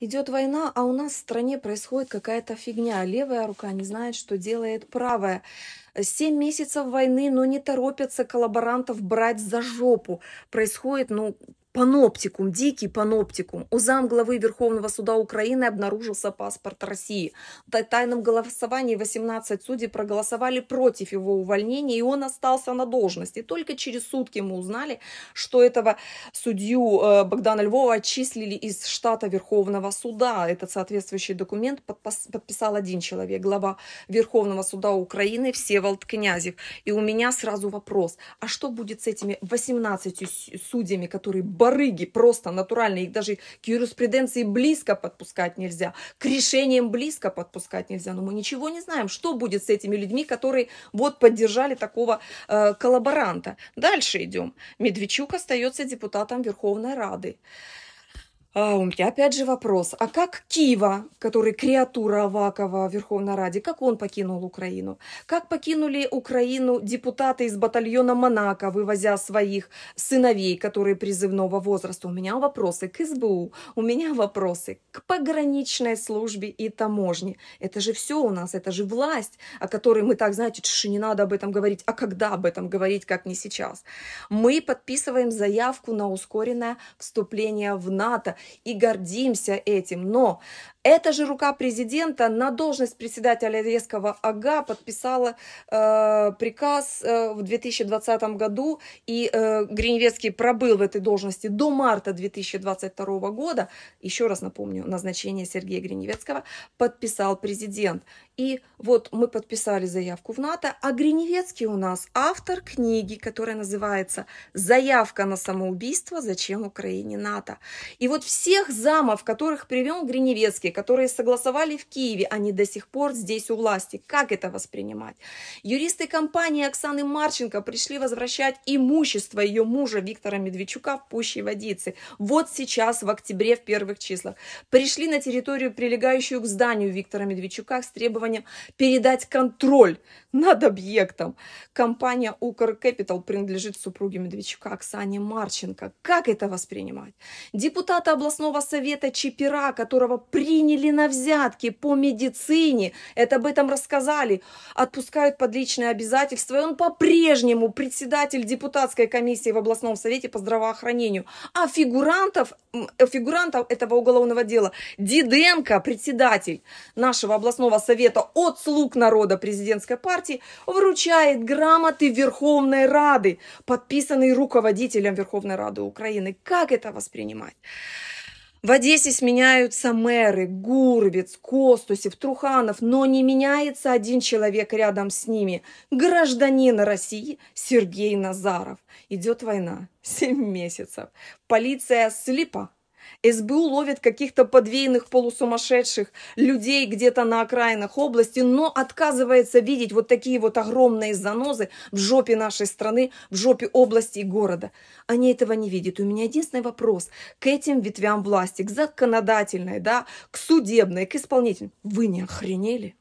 Идет война, а у нас в стране происходит какая-то фигня. Левая рука не знает, что делает правая. Семь месяцев войны, но не торопятся коллаборантов брать за жопу. Происходит, ну, паноптикум, дикий паноптикум. У зам главы Верховного суда Украины обнаружился паспорт России. В тайном голосовании 18 судей проголосовали против его увольнения, и он остался на должности. Только через сутки мы узнали, что этого судью э, Богдана Львова отчислили из штата Верховного суда. Этот соответствующий документ подписал один человек, глава Верховного суда Украины Всеволод Князев. И у меня сразу вопрос, а что будет с этими 18 судьями, которые барыги просто натуральные, их даже к юриспруденции близко подпускать нельзя, к решениям близко подпускать нельзя, но мы ничего не знаем, что будет с этими людьми, которые вот поддержали такого э, коллаборанта. Дальше идем. Медведчук остается депутатом Верховной Рады. А у меня опять же вопрос, а как Киева, который креатура Авакова в Верховной Раде, как он покинул Украину? Как покинули Украину депутаты из батальона Монако, вывозя своих сыновей, которые призывного возраста? У меня вопросы к СБУ, у меня вопросы к пограничной службе и таможне. Это же все у нас, это же власть, о которой мы так, знаете, что не надо об этом говорить, а когда об этом говорить, как не сейчас? Мы подписываем заявку на ускоренное вступление в НАТО – и гордимся этим. Но эта же рука президента на должность председателя Резкого АГА подписала э, приказ э, в 2020 году, и э, Гриневецкий пробыл в этой должности до марта 2022 года. Еще раз напомню, назначение Сергея Гриневецкого подписал президент. И вот мы подписали заявку в НАТО, а Гриневецкий у нас автор книги, которая называется «Заявка на самоубийство. Зачем Украине НАТО?». И вот всех замов, которых привел Гриневецкий, которые согласовали в Киеве, они до сих пор здесь у власти. Как это воспринимать? Юристы компании Оксаны Марченко пришли возвращать имущество ее мужа Виктора Медведчука в Пущей Водицы. Вот сейчас, в октябре, в первых числах. Пришли на территорию, прилегающую к зданию Виктора Медведчука с требованием передать контроль над объектом. Компания Укр Кэпитал принадлежит супруге Медведчука Оксане Марченко. Как это воспринимать? Депутата областного совета Чепера, которого приняли на взятки по медицине, это об этом рассказали, отпускают под личные обязательства, и он по-прежнему председатель депутатской комиссии в областном совете по здравоохранению. А фигурантов, э, фигурантов этого уголовного дела Диденко, председатель нашего областного совета от слуг народа президентской партии, вручает грамоты Верховной Рады, подписанные руководителем Верховной Рады Украины. Как это воспринимать? В Одессе сменяются мэры, Гурбец, Костусев, Труханов, но не меняется один человек рядом с ними. Гражданин России Сергей Назаров. Идет война. Семь месяцев. Полиция слепа СБУ ловит каких-то подвейных полусумасшедших людей где-то на окраинах области, но отказывается видеть вот такие вот огромные занозы в жопе нашей страны, в жопе области и города. Они этого не видят. У меня единственный вопрос к этим ветвям власти, к законодательной, да, к судебной, к исполнительной. Вы не охренели?